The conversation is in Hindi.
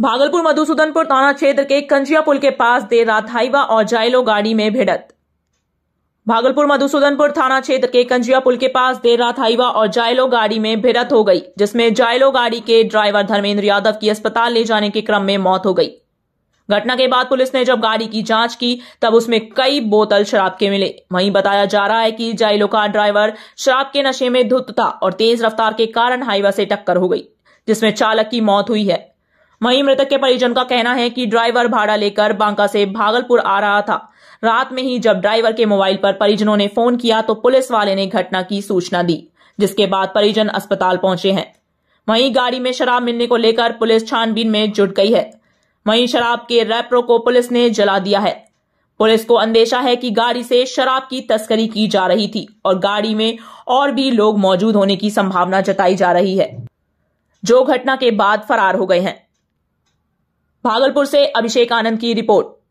भागलपुर मधुसूदनपुर थाना क्षेत्र के कंजिया पुल के पास देर रात हाईवा और जाइलो गाड़ी में भिड़त भागलपुर मधुसूदनपुर थाना क्षेत्र के कंजिया पुल के पास देर रात हाईवा और जाइलो गाड़ी में भिड़त हो गई जिसमें जाइलो गाड़ी के ड्राइवर धर्मेंद्र यादव की अस्पताल ले जाने के क्रम में मौत हो गई घटना के बाद पुलिस ने जब गाड़ी की जांच की तब उसमें कई बोतल शराब के मिले वहीं बताया जा रहा है कि जाइलो का ड्राइवर शराब के नशे में धुत था और तेज रफ्तार के कारण हाईवा से टक्कर हो गई जिसमें चालक की मौत हुई है वहीं मृतक के परिजन का कहना है कि ड्राइवर भाड़ा लेकर बांका से भागलपुर आ रहा था रात में ही जब ड्राइवर के मोबाइल पर परिजनों ने फोन किया तो पुलिस वाले ने घटना की सूचना दी जिसके बाद परिजन अस्पताल पहुंचे हैं वहीं गाड़ी में शराब मिलने को लेकर पुलिस छानबीन में जुट गई है वहीं शराब के रैप्रो को पुलिस ने जला दिया है पुलिस को अंदेशा है कि गाड़ी से शराब की तस्करी की जा रही थी और गाड़ी में और भी लोग मौजूद होने की संभावना जताई जा रही है जो घटना के बाद फरार हो गए हैं भागलपुर से अभिषेक आनंद की रिपोर्ट